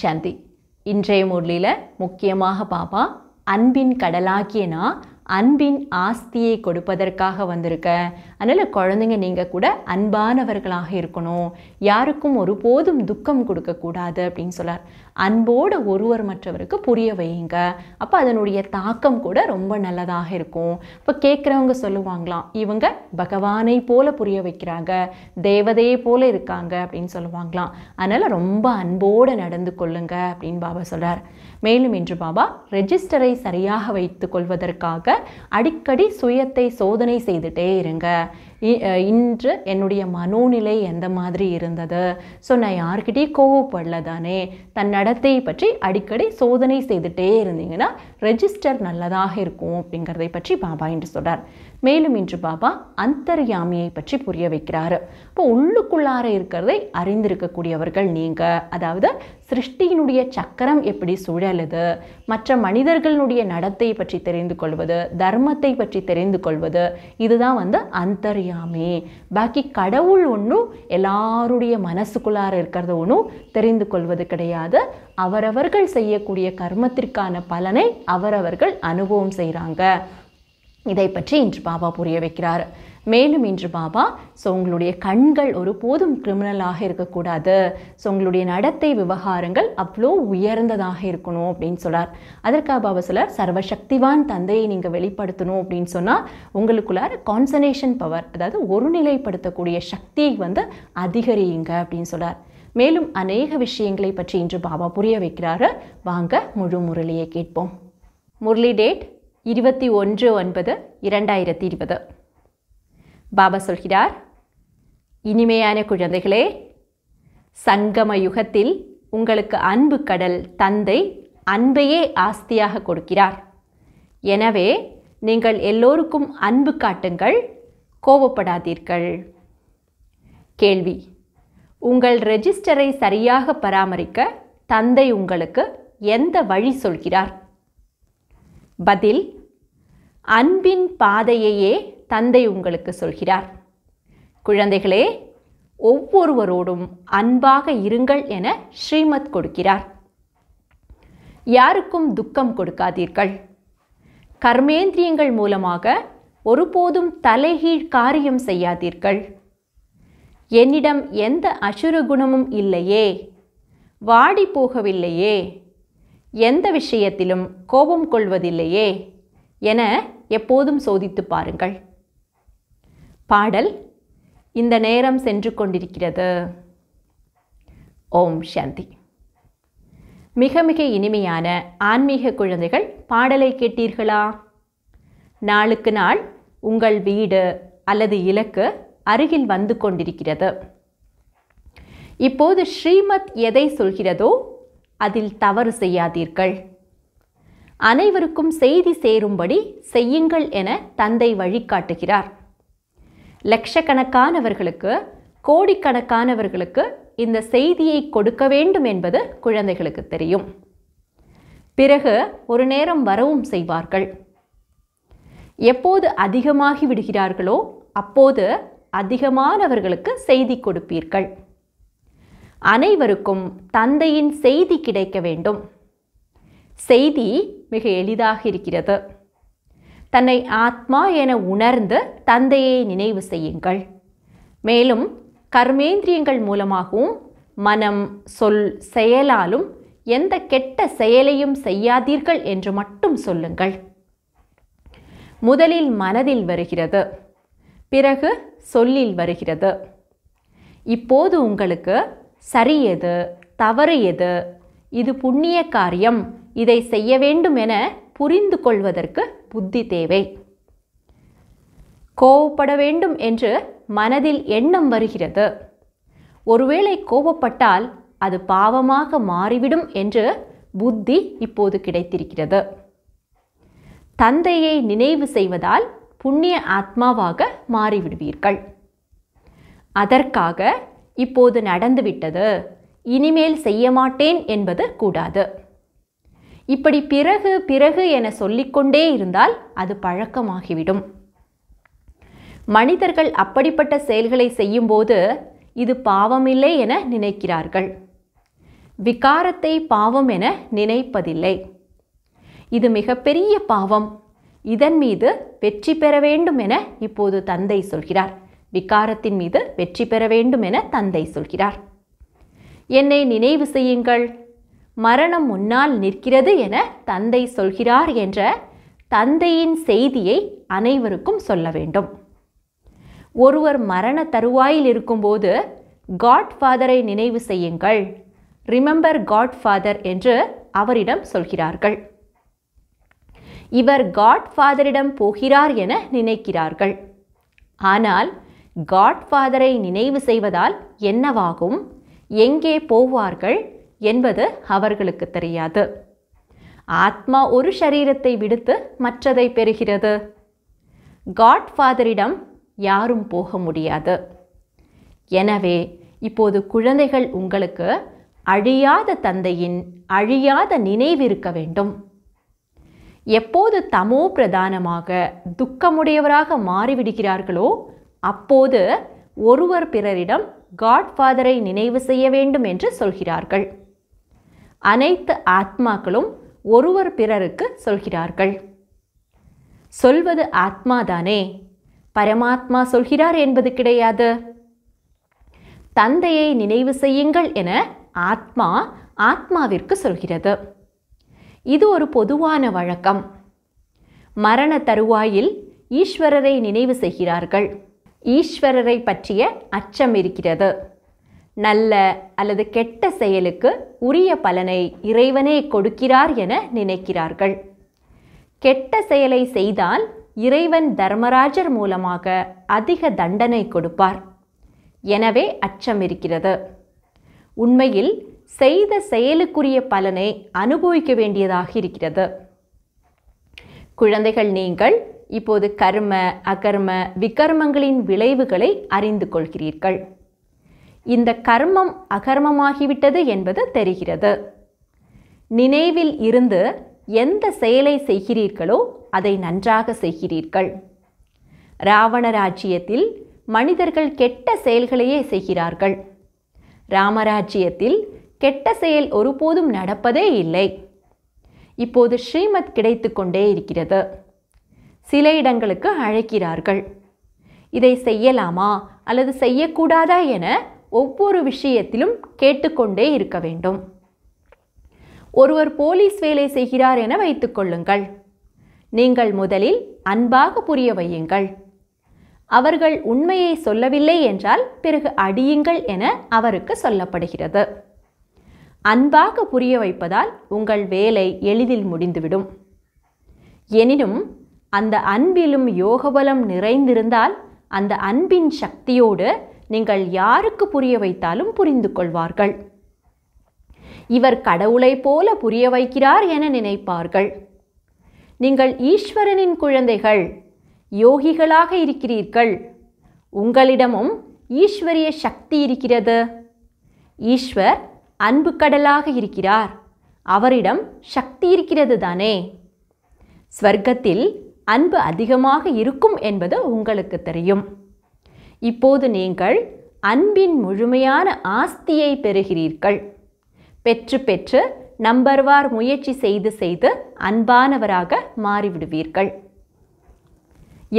சாந்தி இன்றைய முரளியில் முக்கியமாக பாப்பா அன்பின் கடலாக்கிய நான் அன்பின் ஆஸ்தியை கொடுப்பதற்காக வந்திருக்க அதனால் குழந்தைங்க நீங்கள் கூட அன்பானவர்களாக இருக்கணும் யாருக்கும் ஒருபோதும் துக்கம் கொடுக்கக்கூடாது அப்படின்னு சொல்லார் அன்போடு ஒருவர் மற்றவருக்கு புரிய வையுங்க அப்போ அதனுடைய தாக்கம் கூட ரொம்ப நல்லதாக இருக்கும் இப்போ கேட்குறவங்க சொல்லுவாங்களாம் இவங்க பகவானை போல புரிய வைக்கிறாங்க தேவதையை போல இருக்காங்க அப்படின்னு சொல்லுவாங்களாம் அதனால் ரொம்ப அன்போடு நடந்து கொள்ளுங்க அப்படின்னு பாபா சொல்கிறார் மேலும் இன்று பாபா ரெஜிஸ்டரை சரியாக வைத்து கொள்வதற்காக அடிக்கடி சுயத்தை சோதனை செய்துட்டே இருங்க இன்று என்னுடைய மனோநிலை எந்த மாதிரி இருந்தது ஸோ நான் யார்கிட்டையும் கோவப்படல தானே தன் நடத்தை பற்றி அடிக்கடி சோதனை செய்துட்டே இருந்தீங்கன்னா ரெஜிஸ்டர் நல்லதாக இருக்கும் அப்படிங்கிறதை பற்றி பாபா என்று சொல்கிறார் மேலும் இன்று பாபா அந்தர்யாமியை பற்றி புரிய வைக்கிறாரு இப்போ உள்ளுக்குள்ளார இருக்கிறதை அறிந்திருக்கக்கூடியவர்கள் நீங்கள் அதாவது சிருஷ்டியினுடைய சக்கரம் எப்படி சுழலுது மற்ற மனிதர்களுடைய நடத்தை பற்றி தெரிந்து கொள்வது தர்மத்தை பற்றி தெரிந்து கொள்வது இதுதான் வந்து அந்தர்யாமி பாக்கி கடவுள் ஒன்றும் எல்லாருடைய மனசுக்குள்ளார இருக்கிறத ஒன்றும் தெரிந்து கொள்வது கிடையாது அவரவர்கள் செய்யக்கூடிய கர்மத்திற்கான பலனை அவரவர்கள் அனுபவம் செய்கிறாங்க இதை பற்றி இன்று பாபா புரிய வைக்கிறார் மேலும் இன்று பாபா ஸோ உங்களுடைய கண்கள் ஒரு போதும் கிரிமினலாக இருக்கக்கூடாது ஸோ உங்களுடைய நடத்தை விவகாரங்கள் அவ்வளோ உயர்ந்ததாக இருக்கணும் அப்படின்னு சொல்றார் அதற்காக பாபா சொல்ல சர்வசக்திவான் தந்தையை நீங்கள் வெளிப்படுத்தணும் அப்படின்னு சொன்னால் உங்களுக்குள்ளார கான்சன்ட்ரேஷன் பவர் அதாவது ஒருநிலைப்படுத்தக்கூடிய சக்தியை வந்து அதிகரியுங்க அப்படின்னு சொல்றார் மேலும் அநேக விஷயங்களை பற்றி இன்று பாபா புரிய வைக்கிறாரு வாங்க முழு முரளியை கேட்போம் முரளி டேட் இருபத்தி ஒன்று ஒன்பது இரண்டாயிரத்தி இருபது பாபா சொல்கிறார் இனிமையான குழந்தைகளே சங்கம யுகத்தில் உங்களுக்கு அன்பு கடல் தந்தை அன்பையே ஆஸ்தியாக கொடுக்கிறார் எனவே நீங்கள் எல்லோருக்கும் அன்பு காட்டுங்கள் கோபப்படாதீர்கள் கேள்வி உங்கள் ரெஜிஸ்டரை சரியாக பராமரிக்க தந்தை உங்களுக்கு எந்த வழி சொல்கிறார் பதில் அன்பின் பாதையையே தந்தை உங்களுக்கு சொல்கிறார் குழந்தைகளே ஒவ்வொருவரோடும் அன்பாக இருங்கள் என ஸ்ரீமத் கொடுக்கிறார் யாருக்கும் துக்கம் கொடுக்காதீர்கள் கர்மேந்திரியங்கள் மூலமாக ஒருபோதும் தலைகீழ் காரியம் செய்யாதீர்கள் என்னிடம் எந்த அசுர குணமும் இல்லையே வாடி போகவில்லையே எந்த விஷயத்திலும் கோபம் கொள்வதில்லையே என எப்போதும் சோதித்து பாருங்கள் பாடல் இந்த நேரம் சென்று கொண்டிருக்கிறது ஓம் சாந்தி மிக மிக இனிமையான ஆன்மீக குழந்தைகள் பாடலை கேட்டீர்களா நாளுக்கு நாள் உங்கள் வீடு அல்லது இலக்கு அருகில் வந்து கொண்டிருக்கிறது இப்போது ஸ்ரீமத் எதை சொல்கிறதோ அதில் தவறு செய்யாதீர்கள் அனைவருக்கும் செய்தி சேரும்படி செய்யுங்கள் என தந்தை வழிகாட்டுகிறார் லட்சக்கணக்கானவர்களுக்கு கோடிக்கணக்கானவர்களுக்கு இந்த செய்தியை கொடுக்க வேண்டும் என்பது குழந்தைகளுக்கு தெரியும் பிறகு ஒரு நேரம் வரவும் செய்வார்கள் எப்போது அதிகமாகி விடுகிறார்களோ அப்போது அதிகமானவர்களுக்கு செய்தி கொடுப்பீர்கள் அனைவருக்கும் தந்தையின் செய்தி கிடைக்க வேண்டும் செய்தி மிக எளிதாக இருக்கிறது தன்னை ஆத்மா என உணர்ந்து தந்தையை நினைவு செய்யுங்கள் மேலும் கர்மேந்திரியங்கள் மூலமாகவும் மனம் சொல் செயலாலும் எந்த கெட்ட செயலையும் செய்யாதீர்கள் என்று மட்டும் சொல்லுங்கள் முதலில் மனதில் வருகிறது பிறகு சொல்லில் வருகிறது இப்போது உங்களுக்கு சரி எது தவறு எது இது புண்ணிய காரியம் இதை செய்ய வேண்டும் என புரிந்து கொள்வதற்கு புத்தி தேவை கோவப்பட வேண்டும் என்று மனதில் எண்ணம் வருகிறது ஒருவேளை கோபப்பட்டால் அது பாவமாக மாறிவிடும் என்று புத்தி இப்போது கிடைத்திருக்கிறது தந்தையை நினைவு செய்வதால் புண்ணிய ஆத்மாவாக மாறிவிடுவீர்கள் அதற்காக இப்போது நடந்துவிட்டது இனிமேல் செய்ய மாட்டேன் என்பது கூடாது இப்படி பிறகு பிறகு என சொல்லிக்கொண்டே இருந்தால் அது பழக்கமாகிவிடும் மனிதர்கள் அப்படிப்பட்ட செயல்களை செய்யும்போது இது பாவமில்லை என நினைக்கிறார்கள் விகாரத்தை பாவம் என நினைப்பதில்லை இது மிகப்பெரிய பாவம் இதன் மீது வெற்றி பெற வேண்டும் என இப்போது தந்தை சொல்கிறார் விகாரத்தின் மீது வெற்றி பெற வேண்டும் என தந்தை சொல்கிறார் என்னை நினைவு செய்யுங்கள் மரணம் முன்னால் நிற்கிறது என தந்தை சொல்கிறார் என்ற தந்தையின் செய்தியை அனைவருக்கும் சொல்ல வேண்டும் ஒருவர் மரண தருவாயில் இருக்கும்போது காட்ஃபாதரை நினைவு செய்யுங்கள் ரிமெம்பர் காட்ஃபாதர் என்று அவரிடம் சொல்கிறார்கள் இவர் காட்ஃபாதரிடம் போகிறார் என நினைக்கிறார்கள் ஆனால் காட்ஃபாதரை நினைவு செய்வதால் என்னவாகும் எங்கே போவார்கள் என்பது அவர்களுக்கு தெரியாது ஆத்மா ஒரு சரீரத்தை விடுத்து மற்றதை பெறுகிறது காட்ஃபாதரிடம் யாரும் போக முடியாது எனவே இப்போது குழந்தைகள் உங்களுக்கு அழியாத தந்தையின் அழியாத நினைவிருக்க வேண்டும் எப்போது தமோ பிரதானமாக துக்கமுடையவராக மாறிவிடுகிறார்களோ அப்போது ஒருவர் பிறரிடம் காட்ஃபாதரை நினைவு செய்ய வேண்டும் என்று சொல்கிறார்கள் அனைத்து ஆத்மாக்களும் ஒருவர் பிறருக்கு சொல்கிறார்கள் சொல்வது ஆத்மாதானே பரமாத்மா சொல்கிறார் என்பது கிடையாது தந்தையை நினைவு செய்யுங்கள் என ஆத்மா ஆத்மாவிற்கு சொல்கிறது இது ஒரு பொதுவான வழக்கம் மரண தருவாயில் ஈஸ்வரரை நினைவு செய்கிறார்கள் ஈஸ்வரரை பற்றிய அச்சம் இருக்கிறது நல்ல அல்லது கெட்ட செயலுக்கு உரிய பலனை இறைவனே கொடுக்கிறார் என நினைக்கிறார்கள் கெட்ட செயலை செய்தால் இறைவன் தர்மராஜர் மூலமாக அதிக தண்டனை கொடுப்பார் எனவே அச்சம் இருக்கிறது உண்மையில் செய்த செயலுக்குரிய பலனை அனுபவிக்க வேண்டியதாக இருக்கிறது குழந்தைகள் நீங்கள் இப்போது கர்ம அகர்ம விகர்மங்களின் விளைவுகளை அறிந்து கொள்கிறீர்கள் இந்த கர்மம் அகர்மமாகிவிட்டது என்பது தெரிகிறது நினைவில் இருந்து எந்த செயலை செய்கிறீர்களோ அதை நன்றாக செய்கிறீர்கள் ராவண மனிதர்கள் கெட்ட செயல்களையே செய்கிறார்கள் ராமராஜ்யத்தில் கெட்ட செயல் ஒருபோதும் நடப்பதே இல்லை இப்போது ஸ்ரீமத் கிடைத்து கொண்டே இருக்கிறது சில இடங்களுக்கு அழைக்கிறார்கள் இதை செய்யலாமா அல்லது செய்யக்கூடாதா என ஒவ்வொரு விஷயத்திலும் கேட்டுக்கொண்டே இருக்க வேண்டும் ஒருவர் போலீஸ் வேலை செய்கிறார் என வைத்துக்கொள்ளுங்கள் நீங்கள் முதலில் அன்பாக புரிய வையுங்கள் அவர்கள் உண்மையை சொல்லவில்லை என்றால் பிறகு அடியுங்கள் என அவருக்கு சொல்லப்படுகிறது அன்பாக புரிய வைப்பதால் உங்கள் வேலை எளிதில் முடிந்துவிடும் எனினும் அந்த அன்பிலும் யோகபலம் நிறைந்திருந்தால் அந்த அன்பின் சக்தியோடு நீங்கள் யாருக்கு புரிய வைத்தாலும் புரிந்து கொள்வார்கள் இவர் கடவுளைப் போல புரிய வைக்கிறார் என நினைப்பார்கள் நீங்கள் ஈஸ்வரனின் குழந்தைகள் யோகிகளாக இருக்கிறீர்கள் உங்களிடமும் ஈஸ்வரிய சக்தி இருக்கிறது ஈஸ்வர் அன்பு கடலாக இருக்கிறார் அவரிடம் சக்தி இருக்கிறது தானே ஸ்வர்க்கத்தில் அன்பு அதிகமாக இருக்கும் என்பது உங்களுக்கு தெரியும் இப்போது நீங்கள் அன்பின் முழுமையான ஆஸ்தியை பெறுகிறீர்கள் பெற்று பெற்று நம்பர்வார் முயற்சி செய்து செய்து அன்பானவராக மாறிவிடுவீர்கள்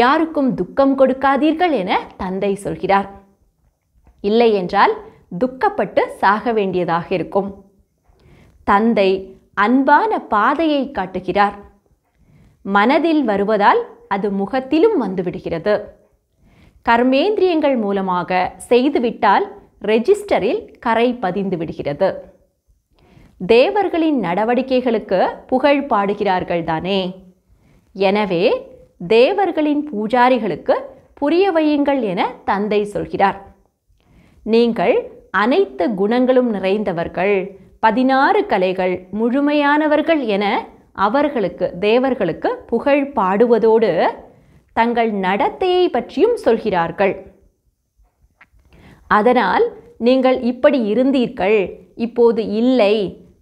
யாருக்கும் துக்கம் கொடுக்காதீர்கள் என தந்தை சொல்கிறார் இல்லை என்றால் துக்கப்பட்டு சாக வேண்டியதாக இருக்கும் தந்தை அன்பான பாதையை காட்டுகிறார் மனதில் வருவதால் அது முகத்திலும் வந்துவிடுகிறது கர்மேந்திரியங்கள் மூலமாக செய்துவிட்டால் ரெஜிஸ்டரில் கரை பதிந்து விடுகிறது தேவர்களின் நடவடிக்கைகளுக்கு புகழ் பாடுகிறார்கள் தானே எனவே தேவர்களின் பூஜாரிகளுக்கு புரிய வையுங்கள் என தந்தை சொல்கிறார் நீங்கள் அனைத்து குணங்களும் நிறைந்தவர்கள் பதினாறு கலைகள் முழுமையானவர்கள் என அவர்களுக்கு தேவர்களுக்கு புகழ் பாடுவதோடு தங்கள் நடத்தையை பற்றியும் சொல்கிறார்கள் அதனால் நீங்கள் இப்படி இருந்தீர்கள் இப்போது இல்லை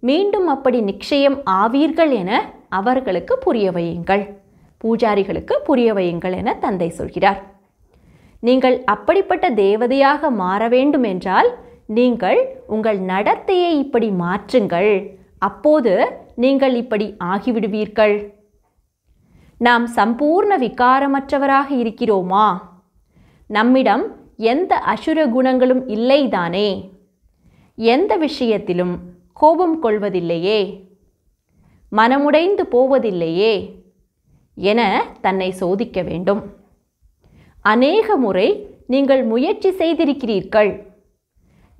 மீண்டும் அப்படி நிச்சயம் ஆவீர்கள் என அவர்களுக்கு புரிய வையுங்கள் பூஜாரிகளுக்கு புரிய வையுங்கள் என தந்தை சொல்கிறார் நீங்கள் அப்படிப்பட்ட தேவதையாக மாற வேண்டும் என்றால் நீங்கள் உங்கள் நடத்தையை இப்படி மாற்றுங்கள் அப்போது நீங்கள் இப்படி ஆகிவிடுவீர்கள் நாம் சம்பூர்ண விகாரமற்றவராக இருக்கிறோமா நம்மிடம் எந்த அசுர குணங்களும் இல்லைதானே எந்த விஷயத்திலும் கோபம் கொள்வதில்லையே மனமுடைந்து போவதில்லையே என தன்னை சோதிக்க வேண்டும் அநேக முறை நீங்கள் முயற்சி செய்திருக்கிறீர்கள்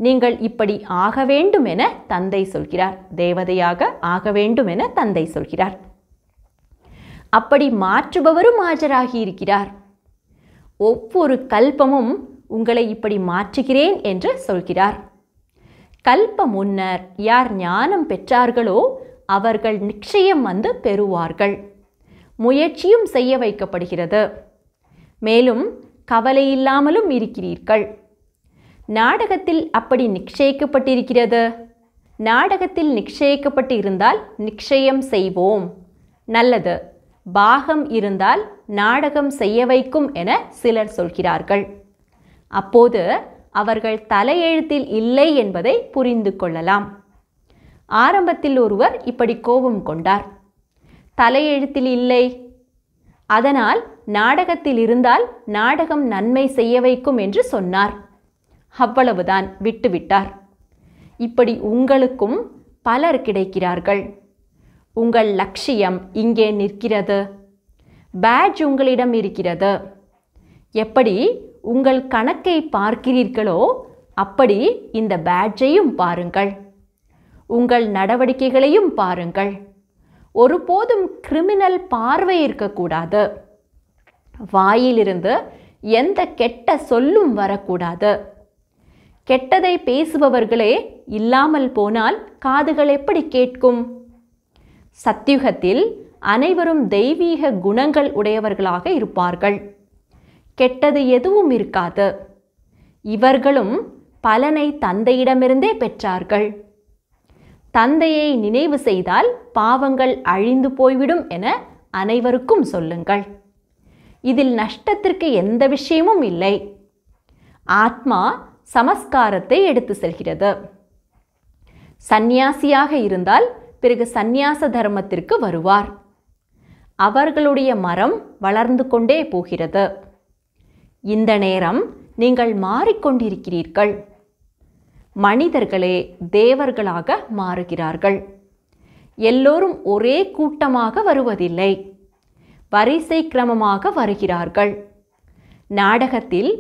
நீங்கள் இப்படி ஆக வேண்டும் என தந்தை சொல்கிறார் தேவதையாக ஆக வேண்டும் என தந்தை சொல்கிறார் அப்படி மாற்றுபவரும் ஆஜராகி இருக்கிறார் ஒவ்வொரு கல்பமும் உங்களை இப்படி மாற்றுகிறேன் என்று சொல்கிறார் கல்ப முன்னர் யார் ஞானம் பெற்றார்களோ அவர்கள் நிச்சயம் வந்து பெறுவார்கள் முயற்சியும் செய்ய வைக்கப்படுகிறது மேலும் கவலை இல்லாமலும் இருக்கிறீர்கள் நாடகத்தில் அப்படி நிச்சயிக்கப்பட்டிருக்கிறது நாடகத்தில் நிச்சயிக்கப்பட்டு இருந்தால் நிச்சயம் செய்வோம் நல்லது பாகம் இருந்தால் நாடகம் செய்ய வைக்கும் என சிலர் சொல்கிறார்கள் அப்போது அவர்கள் தலையெழுத்தில் இல்லை என்பதை புரிந்து கொள்ளலாம் ஆரம்பத்தில் ஒருவர் இப்படி கோபம் கொண்டார் தலையெழுத்தில் இல்லை அதனால் நாடகத்தில் இருந்தால் நாடகம் நன்மை செய்ய வைக்கும் என்று சொன்னார் அவ்வளவுதான் விட்டுவிட்டார் இப்படி உங்களுக்கும் பலர் கிடைக்கிறார்கள் உங்கள் லட்சியம் இங்கே நிற்கிறது பேட்ஜ் உங்களிடம் இருக்கிறது எப்படி உங்கள் கணக்கை பார்க்கிறீர்களோ அப்படி இந்த பேட்ஜையும் பாருங்கள் உங்கள் நடவடிக்கைகளையும் பாருங்கள் ஒருபோதும் கிரிமினல் பார்வை இருக்கக்கூடாது வாயிலிருந்து எந்த கெட்ட சொல்லும் வரக்கூடாது கெட்டதை பேசுபவர்களே இல்லாமல் போனால் காதுகள் எப்படி கேட்கும் சத்தியுகத்தில் அனைவரும் தெய்வீக குணங்கள் உடையவர்களாக இருப்பார்கள் கெட்டது எதுவும் இருக்காது இவர்களும் பலனை தந்தையிடமிருந்தே பெற்றார்கள் தந்தையை நினைவு செய்தால் பாவங்கள் அழிந்து போய்விடும் என அனைவருக்கும் சொல்லுங்கள் இதில் நஷ்டத்திற்கு எந்த விஷயமும் இல்லை ஆத்மா சமஸ்காரத்தை எடுத்து செல்கிறது சந்நியாசியாக இருந்தால் பிறகு சந்நியாச தர்மத்திற்கு வருவார் அவர்களுடைய மரம் வளர்ந்து கொண்டே போகிறது இந்த நேரம் நீங்கள் மாறிக்கொண்டிருக்கிறீர்கள் மனிதர்களே தேவர்களாக மாறுகிறார்கள் எல்லோரும் ஒரே கூட்டமாக வருவதில்லை வரிசை கிரமமாக வருகிறார்கள் நாடகத்தில்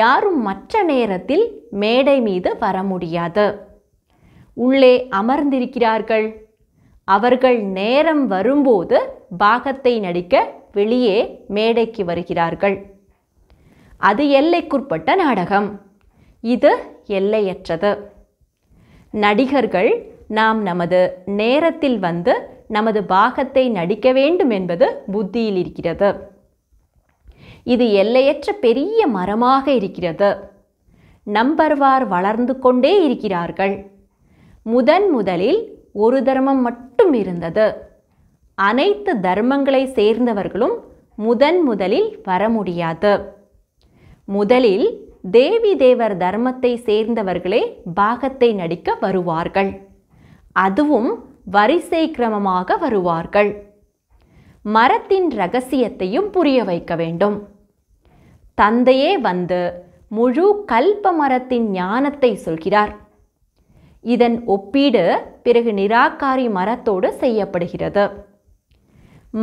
யாரும் மற்ற நேரத்தில் மேடை மீது வர முடியாது உள்ளே அமர்ந்திருக்கிறார்கள் அவர்கள் நேரம் வரும்போது பாகத்தை நடிக்க வெளியே மேடைக்கு வருகிறார்கள் அது எல்லைக்குட்பட்ட நாடகம் இது எல்லையற்றது நடிகர்கள் நாம் நமது நேரத்தில் வந்து நமது பாகத்தை நடிக்க வேண்டும் என்பது புத்தியில் இருக்கிறது இது எல்லையற்ற பெரிய மரமாக இருக்கிறது நம்பர்வார் வளர்ந்து கொண்டே இருக்கிறார்கள் முதன் முதலில் ஒரு தர்மம் மட்டும் இருந்தது அனைத்து தர்மங்களை சேர்ந்தவர்களும் முதன் முதலில் வர முடியாது முதலில் தேவி தேவர் தர்மத்தை சேர்ந்தவர்களே பாகத்தை நடிக்க வருவார்கள் அதுவும் வரிசை கிரமமாக வருவார்கள் மரத்தின் ரகசியத்தையும் புரிய வைக்க வேண்டும் தந்தையே வந்து முழு கல்ப மரத்தின் ஞானத்தை சொல்கிறார் இதன் ஒப்பீடு பிறகு நிராகாரி மரத்தோடு செய்யப்படுகிறது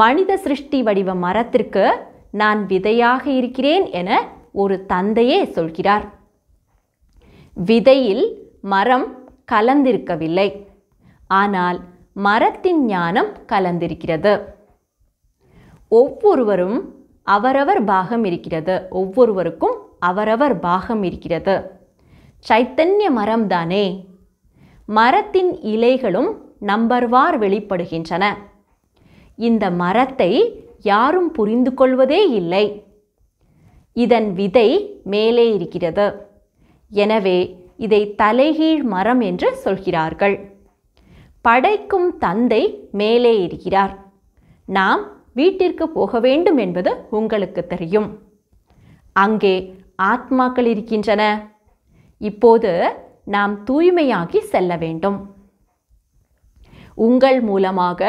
மனித சிருஷ்டி வடிவ மரத்திற்கு நான் விதையாக இருக்கிறேன் என ஒரு தந்தையே சொல்கிறார் விதையில் மரம் கலந்திருக்கவில்லை ஆனால் மரத்தின் ஞானம் கலந்திருக்கிறது ஒவ்வொருவரும் அவரவர் பாகம் இருக்கிறது ஒவ்வொருவருக்கும் அவரவர் பாகம் இருக்கிறது சைத்தன்ய மரம்தானே மரத்தின் இலைகளும் நம்பர்வார் வெளிப்படுகின்றன இந்த மரத்தை யாரும் புரிந்து கொள்வதே இல்லை இதன் விதை மேலே இருக்கிறது எனவே இதை தலைகீழ் மரம் என்று சொல்கிறார்கள் படைக்கும் தந்தை மேலே இருக்கிறார் நாம் வீட்டிற்கு போக வேண்டும் என்பது உங்களுக்கு தெரியும் அங்கே ஆத்மாக்கள் இருக்கின்றன இப்போது நாம் தூய்மையாகி செல்ல வேண்டும் உங்கள் மூலமாக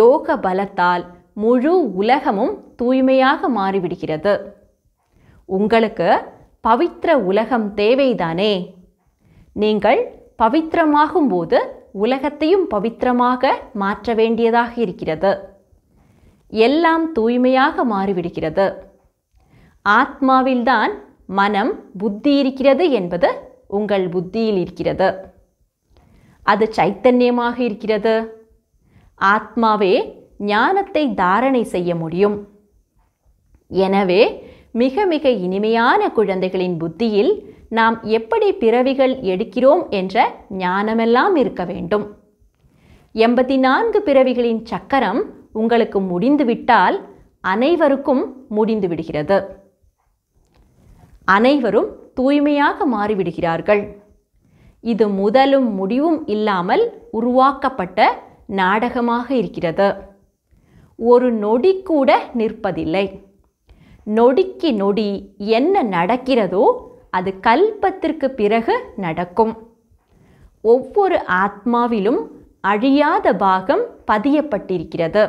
யோக பலத்தால் முழு உலகமும் தூய்மையாக மாறிவிடுகிறது உங்களுக்கு பவித்திர உலகம் தேவைதானே நீங்கள் பவித்திரமாகும்போது உலகத்தையும் பவித்திரமாக மாற்ற வேண்டியதாக இருக்கிறது எல்லாம் தூய்மையாக மாறிவிடுகிறது ஆத்மாவில்தான் மனம் புத்தி இருக்கிறது என்பது உங்கள் புத்தியில் இருக்கிறது அது சைத்தன்யமாக இருக்கிறது ஆத்மாவே ஞானத்தை தாரணை செய்ய முடியும் எனவே மிக மிக இனிமையான குழந்தைகளின் புத்தியில் நாம் எப்படி பிறவிகள் எடுக்கிறோம் என்ற ஞானமெல்லாம் இருக்க வேண்டும் எண்பத்தி நான்கு பிறவிகளின் சக்கரம் உங்களுக்கு முடிந்துவிட்டால் அனைவருக்கும் முடிந்து விடுகிறது அனைவரும் தூய்மையாக மாறிவிடுகிறார்கள் இது முதலும் முடிவும் இல்லாமல் உருவாக்கப்பட்ட நாடகமாக இருக்கிறது ஒரு நொடி கூட நிற்பதில்லை நொடிக்கு நொடி என்ன நடக்கிறதோ அது கல்பத்திற்கு பிறகு நடக்கும் ஒவ்வொரு ஆத்மாவிலும் அழியாத பாகம் பதியப்பட்டிருக்கிறது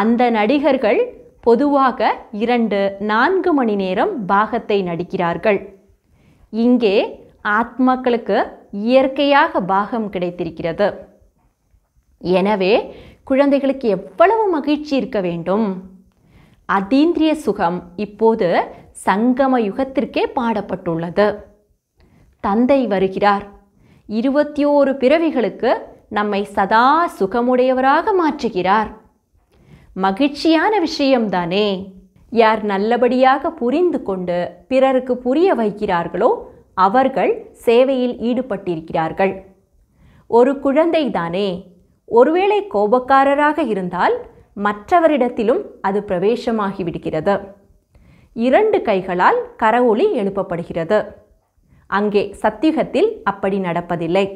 அந்த நடிகர்கள் பொதுவாக இரண்டு நான்கு மணி நேரம் பாகத்தை நடிக்கிறார்கள் இங்கே ஆத்மாக்களுக்கு இயற்கையாக பாகம் கிடைத்திருக்கிறது எனவே குழந்தைகளுக்கு எவ்வளவு மகிழ்ச்சி இருக்க வேண்டும் அதீந்திரிய சுகம் இப்போது சங்கம யுகத்திற்கே பாடப்பட்டுள்ளது தந்தை வருகிறார் இருபத்தி ஓரு பிறவிகளுக்கு நம்மை சதா சுகமுடையவராக மாற்றுகிறார் மகிழ்ச்சியான விஷயம்தானே யார் நல்லபடியாக புரிந்து கொண்டு பிறருக்கு புரிய வைக்கிறார்களோ அவர்கள் சேவையில் ஈடுபட்டிருக்கிறார்கள் ஒரு குழந்தை தானே ஒருவேளை கோபக்காரராக இருந்தால் மற்றவரிடத்திலும் அது பிரவேசமாகிவிடுகிறது இரண்டு கைகளால் கரவொளி எழுப்பப்படுகிறது அங்கே சத்தியுகத்தில் அப்படி நடப்பதில்லை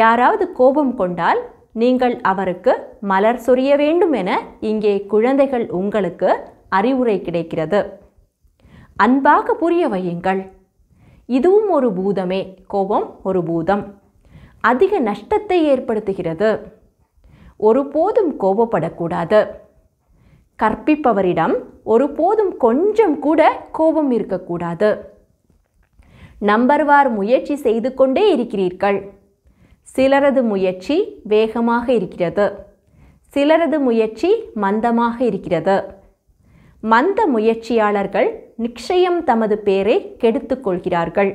யாராவது கோபம் கொண்டால் நீங்கள் அவருக்கு மலர் சொரிய வேண்டும் என இங்கே குழந்தைகள் உங்களுக்கு அறிவுரை கிடைக்கிறது அன்பாக புரிய வையுங்கள் இதுவும் ஒரு பூதமே கோபம் ஒரு பூதம் அதிக நஷ்டத்தை ஏற்படுத்துகிறது ஒருபோதும் கோபப்படக்கூடாது கற்பிப்பவரிடம் ஒருபோதும் கொஞ்சம் கூட கோபம் இருக்கக்கூடாது நம்பர்வார் முயற்சி செய்து கொண்டே இருக்கிறீர்கள் சிலரது முயற்சி வேகமாக இருக்கிறது சிலரது முயற்சி மந்தமாக இருக்கிறது மந்த முயற்சியாளர்கள் நிச்சயம் தமது பேரை கெடுத்துக்கொள்கிறார்கள்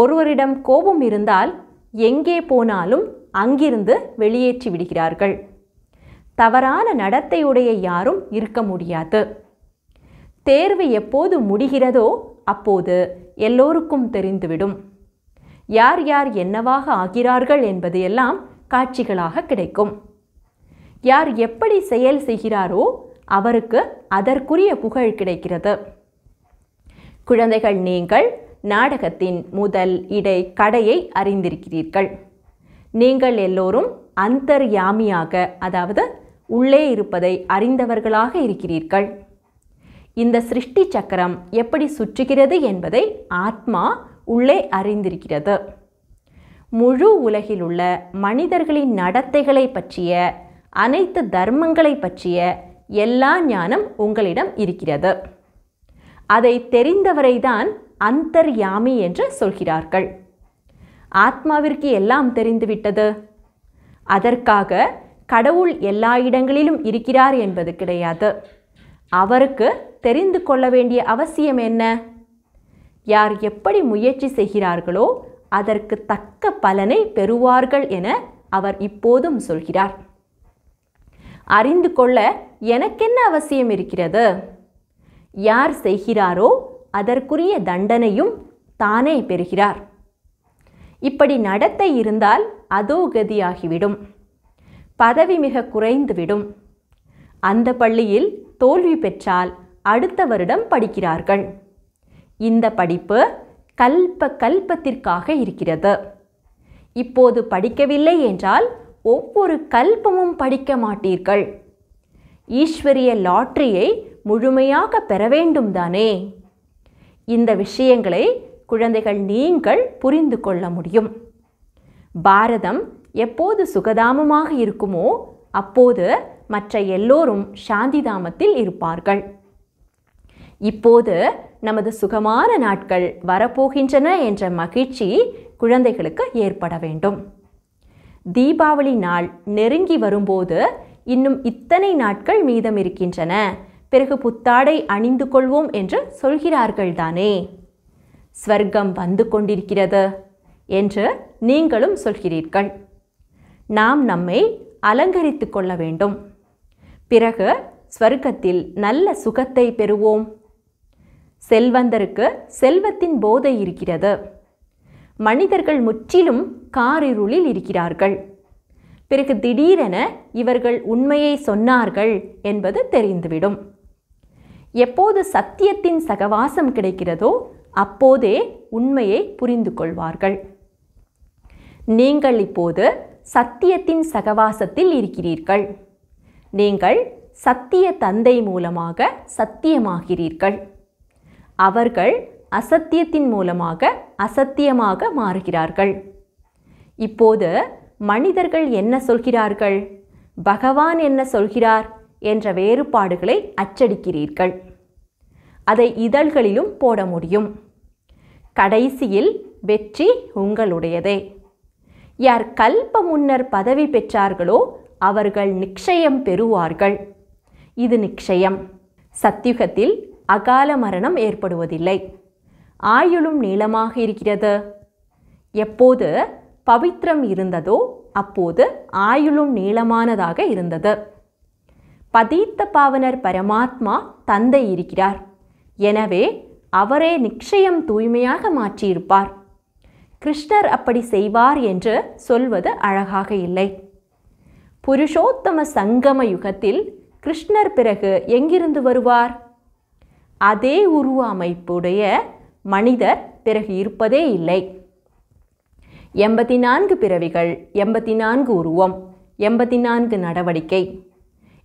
ஒருவரிடம் கோபம் இருந்தால் எங்கே போனாலும் அங்கிருந்து வெளியேற்றி விடுகிறார்கள் தவறான நடத்தையுடைய யாரும் இருக்க முடியாது தேர்வு எப்போது முடிகிறதோ அப்போது எல்லோருக்கும் தெரிந்துவிடும் யார் யார் என்னவாக ஆகிறார்கள் என்பது எல்லாம் காட்சிகளாக கிடைக்கும் யார் எப்படி செயல் செய்கிறாரோ அவருக்கு அதற்குரிய புகழ் கிடைக்கிறது குழந்தைகள் நீங்கள் நாடகத்தின் முதல் இடை கடையை அறிந்திருக்கிறீர்கள் நீங்கள் எல்லோரும் அந்தர்யாமியாக அதாவது உள்ளே இருப்பதை அறிந்தவர்களாக இருக்கிறீர்கள் இந்த சிருஷ்டி சக்கரம் எப்படி சுற்றுகிறது என்பதை ஆத்மா உள்ளே அறிந்திருக்கிறது முழு உலகிலுள்ள மனிதர்களின் நடத்தைகளை பற்றிய அனைத்து தர்மங்களை பற்றிய எல்லா ஞானம் உங்களிடம் இருக்கிறது அதை தெரிந்தவரைதான் அந்தர்யாமி என்று சொல்கிறார்கள் ஆத்மாவிற்கு எல்லாம் தெரிந்துவிட்டது அதற்காக கடவுள் எல்லா இடங்களிலும் இருக்கிறார் என்பது கிடையாது அவருக்கு தெரிந்து கொள்ள வேண்டிய அவசியம் என்ன யார் எப்படி முயற்சி செய்கிறார்களோ அதற்கு தக்க பலனை பெறுவார்கள் என அவர் இப்போதும் சொல்கிறார் அறிந்து கொள்ள எனக்கென்ன அவசியம் இருக்கிறது யார் செய்கிறாரோ அதற்குரிய தண்டனையும் தானே பெறுகிறார் இப்படி நடத்தை இருந்தால் அதோ கதியாகிவிடும் பதவி மிக குறைந்துவிடும் அந்த பள்ளியில் தோல்வி பெற்றால் அடுத்த வருடம் படிக்கிறார்கள் இந்த படிப்பு கல்ப கல்பத்திற்காக இருக்கிறது இப்போது படிக்கவில்லை என்றால் ஒவ்வொரு கல்பமும் படிக்க மாட்டீர்கள் ஈஸ்வரிய லாட்ரியை முழுமையாக பெற வேண்டும் தானே இந்த விஷயங்களை குழந்தைகள் நீங்கள் புரிந்து கொள்ள முடியும் பாரதம் எப்போது சுகதாமமாக இருக்குமோ அப்போது மற்ற எல்லோரும் சாந்திதாமத்தில் இருப்பார்கள் இப்போது நமது சுகமான நாட்கள் வரப்போகின்றன என்ற மகிழ்ச்சி குழந்தைகளுக்கு ஏற்பட வேண்டும் தீபாவளி நாள் நெருங்கி வரும்போது இன்னும் இத்தனை நாட்கள் மீதம் இருக்கின்றன பிறகு புத்தாடை அணிந்து கொள்வோம் என்று சொல்கிறார்கள் தானே ஸ்வர்க்கம் வந்து கொண்டிருக்கிறது என்று நீங்களும் சொல்கிறீர்கள் நாம் நம்மை அலங்கரித்து கொள்ள வேண்டும் பிறகு ஸ்வர்க்கத்தில் நல்ல சுகத்தை பெறுவோம் செல்வந்தருக்கு செல்வத்தின் போதை இருக்கிறது மனிதர்கள் முற்றிலும் காரிருளில் இருக்கிறார்கள் பிறகு திடீரென இவர்கள் உண்மையை சொன்னார்கள் என்பது தெரிந்துவிடும் எப்போது சத்தியத்தின் சகவாசம் கிடைக்கிறதோ அப்போதே உண்மையை புரிந்து கொள்வார்கள் நீங்கள் இப்போது சத்தியத்தின் சகவாசத்தில் இருக்கிறீர்கள் நீங்கள் சத்திய தந்தை மூலமாக சத்தியமாகிறீர்கள் அவர்கள் அசத்தியத்தின் மூலமாக அசத்தியமாக மாறுகிறார்கள் இப்போது மனிதர்கள் என்ன சொல்கிறார்கள் பகவான் என்ன சொல்கிறார் என்ற வேறுபாடுகளை அச்சடிக்கிறீர்கள் அதை இதழ்களிலும் போட முடியும் கடைசியில் வெற்றி உங்களுடையதே யார் கல்ப முன்னர் பதவி பெற்றார்களோ அவர்கள் நிச்சயம் பெறுவார்கள் இது நிச்சயம் சத்யுகத்தில் அகால மரணம் ஏற்படுவதில்லை ஆயுளும் நீளமாக இருக்கிறது எப்போது பவித்ரம் இருந்ததோ அப்போது ஆயுளும் நீளமானதாக இருந்தது பதீத்த பாவனர் பரமாத்மா தந்தை இருக்கிறார் எனவே அவரே நிச்சயம் தூய்மையாக மாற்றியிருப்பார் கிருஷ்ணர் அப்படி செய்வார் என்று சொல்வது அழகாக இல்லை புருஷோத்தம சங்கம யுகத்தில் கிருஷ்ணர் பிறகு எங்கிருந்து வருவார் அதே உருவ அமைப்புடைய மனிதர் பிறகு இருப்பதே இல்லை எண்பத்தி நான்கு பிறவிகள் எண்பத்தி நான்கு உருவம் எண்பத்தி நான்கு நடவடிக்கை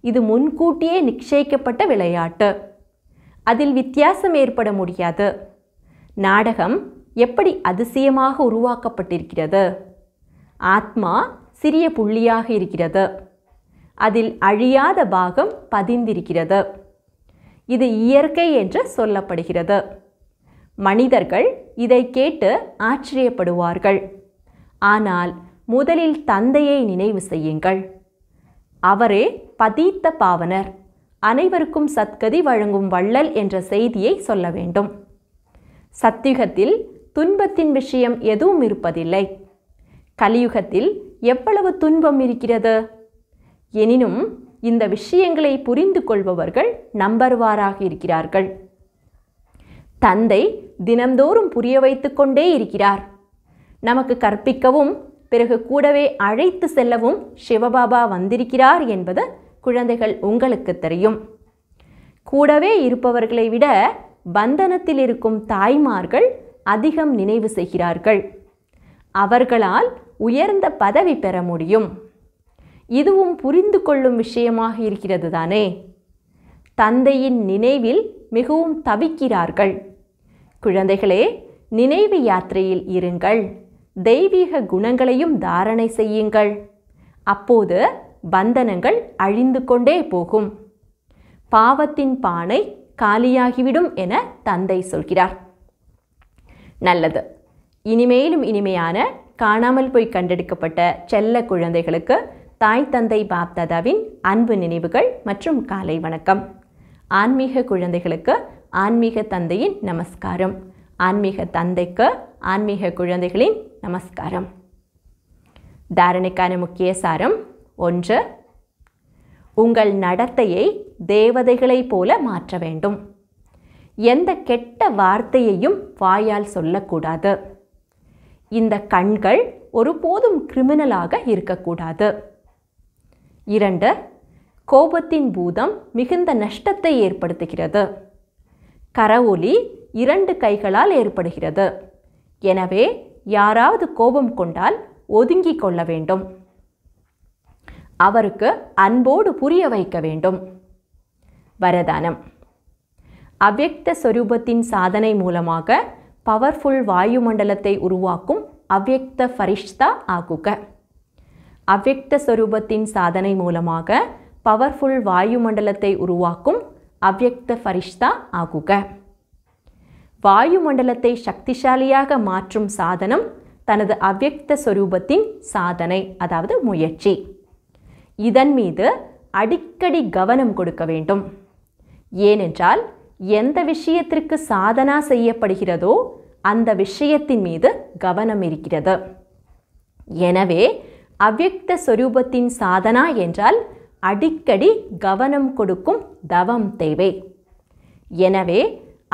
இது முன்கூட்டியே நிச்சயிக்கப்பட்ட விளையாட்டு அதில் வித்தியாசம் ஏற்பட முடியாது நாடகம் எப்படி அதிசயமாக உருவாக்கப்பட்டிருக்கிறது ஆத்மா சிறிய புள்ளியாக இருக்கிறது அதில் அழியாத பாகம் பதிந்திருக்கிறது இது இயற்கை என்று சொல்லப்படுகிறது மனிதர்கள் இதை கேட்டு ஆச்சரியப்படுவார்கள் ஆனால் முதலில் தந்தையை நினைவு செய்யுங்கள் அவரே பதித்த பாவனர் அனைவருக்கும் சத்கதி வழங்கும் வள்ளல் என்ற செய்தியை சொல்ல வேண்டும் சத்தியுகத்தில் துன்பத்தின் விஷயம் எதுவும் இருப்பதில்லை கலியுகத்தில் எவ்வளவு துன்பம் இருக்கிறது எனினும் இந்த விஷயங்களை புரிந்து கொள்பவர்கள் நம்பர்வாராக இருக்கிறார்கள் தந்தை தினம்தோறும் புரிய வைத்து கொண்டே இருக்கிறார் நமக்கு கற்பிக்கவும் பிறகு கூடவே அழைத்து செல்லவும் சிவபாபா வந்திருக்கிறார் என்பது குழந்தைகள் உங்களுக்கு தெரியும் கூடவே இருப்பவர்களை விட பந்தனத்தில் இருக்கும் தாய்மார்கள் அதிகம் நினைவு செய்கிறார்கள் அவர்களால் உயர்ந்த பதவி பெற முடியும் இதுவும் புரிந்து கொள்ளும் விஷயமாக இருக்கிறது தானே தந்தையின் நினைவில் மிகவும் தவிக்கிறார்கள் குழந்தைகளே நினைவு யாத்திரையில் இருங்கள் தெய்வீக குணங்களையும் தாரணை செய்யுங்கள் அப்போது பந்தனங்கள் அழிந்து கொண்டே போகும் பாவத்தின் பானை காலியாகிவிடும் என தந்தை சொல்கிறார் நல்லது இனிமேலும் இனிமையான காணாமல் போய் கண்டெடுக்கப்பட்ட செல்ல குழந்தைகளுக்கு தாய் தந்தை பாப்தாதாவின் அன்பு நினைவுகள் மற்றும் காலை வணக்கம் ஆன்மீக குழந்தைகளுக்கு ஆன்மீக தந்தையின் நமஸ்காரம் ஆன்மீக தந்தைக்கு ஆன்மீக குழந்தைகளின் நமஸ்காரம் தாரணைக்கான முக்கிய சாரம் ஒன்று உங்கள் நடத்தையை தேவதைகளைப் போல மாற்ற வேண்டும் எந்த கெட்ட வார்த்தையையும் வாயால் சொல்லக்கூடாது இந்த கண்கள் ஒருபோதும் கிரிமினலாக இருக்கக்கூடாது இரண்டு கோபத்தின் பூதம் மிகுந்த நஷ்டத்தை ஏற்படுத்துகிறது கரவொலி இரண்டு கைகளால் ஏற்படுகிறது எனவே யாராவது கோபம் கொண்டால் ஒதுங்கிக் கொள்ள வேண்டும் அவருக்கு அன்போடு புரிய வைக்க வேண்டும் வரதானம் அவ்வக்த சொரூபத்தின் சாதனை மூலமாக பவர்ஃபுல் வாயுமண்டலத்தை உருவாக்கும் அவ்வக்த ஃபரிஷ்தா ஆகுக அவ்யக்த ஸ்வரூபத்தின் சாதனை மூலமாக பவர்ஃபுல் வாயுமண்டலத்தை உருவாக்கும் அவ்யக்த ஃபரிஷ்தா ஆகுக வாயுமண்டலத்தை சக்திசாலியாக மாற்றும் சாதனம் தனது அவ்யக்த ஸ்வரூபத்தின் சாதனை அதாவது முயற்சி இதன் மீது அடிக்கடி கவனம் கொடுக்க வேண்டும் ஏனென்றால் எந்த விஷயத்திற்கு சாதனா செய்யப்படுகிறதோ அந்த விஷயத்தின் மீது கவனம் இருக்கிறது எனவே அவ்யக்த சொரூபத்தின் சாதனா என்றால் அடிக்கடி கவனம் கொடுக்கும் தவம் தேவை எனவே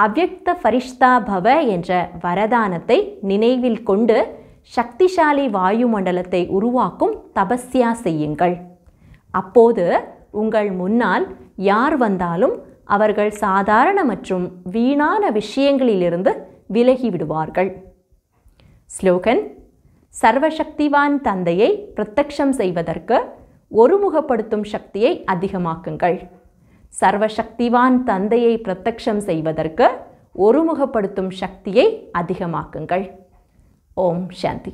அவ்யக்த ஃபரிஷ்தா பவ என்ற வரதானத்தை நினைவில் கொண்டு சக்திசாலி வாயுமண்டலத்தை உருவாக்கும் தபஸ்யா செய்யுங்கள் அப்போது உங்கள் முன்னால் யார் வந்தாலும் அவர்கள் சாதாரண மற்றும் வீணான விஷயங்களிலிருந்து விலகிவிடுவார்கள் ஸ்லோகன் சர்வசக்திவான் தந்தையை பிரத்யக்ஷம் செய்வதற்கு ஒருமுகப்படுத்தும் சக்தியை அதிகமாக்குங்கள் சர்வசக்திவான் தந்தையை பிரத்யக்ஷம் செய்வதற்கு ஒருமுகப்படுத்தும் சக்தியை அதிகமாக்குங்கள் ஓம் சாந்தி